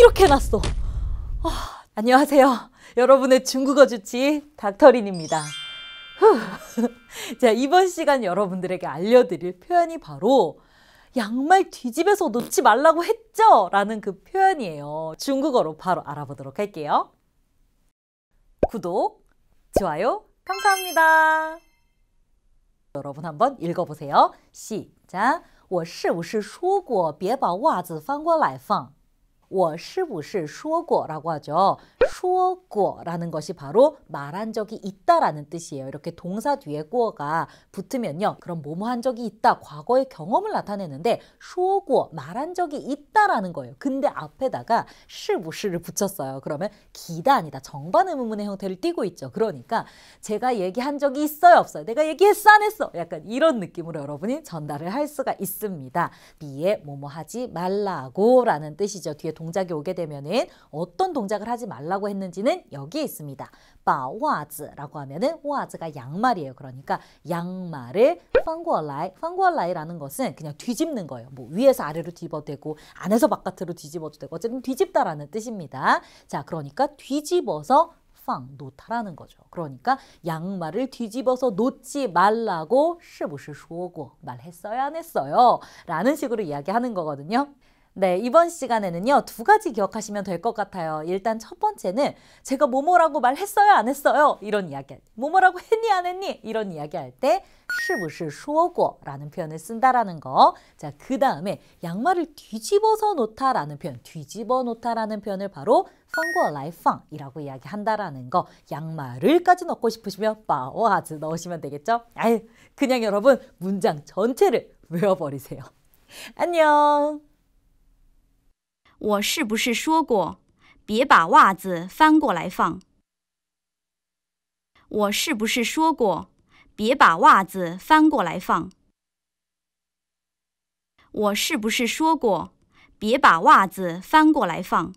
이렇게 났어 어, 아, 안녕하세요. 여러분의 중국어 주치 닥터린입니다. 자, 이번 시간 여러분들에게 알려드릴 표현이 바로 양말 뒤집어서 놓지 말라고 했죠? 라는 그 표현이에요. 중국어로 바로 알아보도록 할게요. 구독, 좋아요, 감사합니다. 여러분 한번 읽어보세요. 시작. 我是不是说过别把袜子翻过来放？ 我是不是说过라고 하죠. 说过라는 것이 바로 말한 적이 있다라는 뜻이에요. 이렇게 동사 뒤에 过가 붙으면요. 그럼 뭐뭐 한 적이 있다. 과거의 경험을 나타내는데 说过 말한 적이 있다라는 거예요. 근데 앞에다가 是不是를 붙였어요. 그러면 기다 아니다. 정반 의문의 형태를 띄고 있죠. 그러니까 제가 얘기한 적이 있어요, 없어요? 내가 얘기했어, 안 했어? 약간 이런 느낌으로 여러분이 전달을 할 수가 있습니다. 미에 뭐뭐 하지 말라고 라는 뜻이죠. 뒤에 동작이 오게 되면은 어떤 동작을 하지 말라고 했는지는 여기에 있습니다. 바와즈라고 하면은 와즈가 양말이에요. 그러니까 양말을 펑고얼라이, 펑고얼라이라는 것은 그냥 뒤집는 거예요. 뭐 위에서 아래로 뒤집어도 되고 안에서 바깥으로 뒤집어도 되고 어쨌든 뒤집다라는 뜻입니다. 자, 그러니까 뒤집어서 팡 놓다라는 거죠. 그러니까 양말을 뒤집어서 놓지 말라고 是不是说过 말했어요 안 했어요? 라는 식으로 이야기하는 거거든요. 네, 이번 시간에는요, 두 가지 기억하시면 될 것 같아요. 일단 첫 번째는 제가 뭐뭐라고 말했어요, 안 했어요? 이런 이야기. 할 때, 뭐뭐라고 했니, 안 했니? 이런 이야기 할 때, 是不是说过? 라는 표현을 쓴다라는 거. 자, 그 다음에 양말을 뒤집어서 놓다 라는 표현, 뒤집어 놓다 라는 표현을 바로 翻过来放 이라고 이야기한다라는 거. 양말을까지 넣고 싶으시면 바오하즈 넣으시면 되겠죠? 아유, 그냥 여러분 문장 전체를 외워버리세요. 안녕! 我是不是说过，别把袜子翻过来放？我是不是说过，别把袜子翻过来放？我是不是说过，别把袜子翻过来放？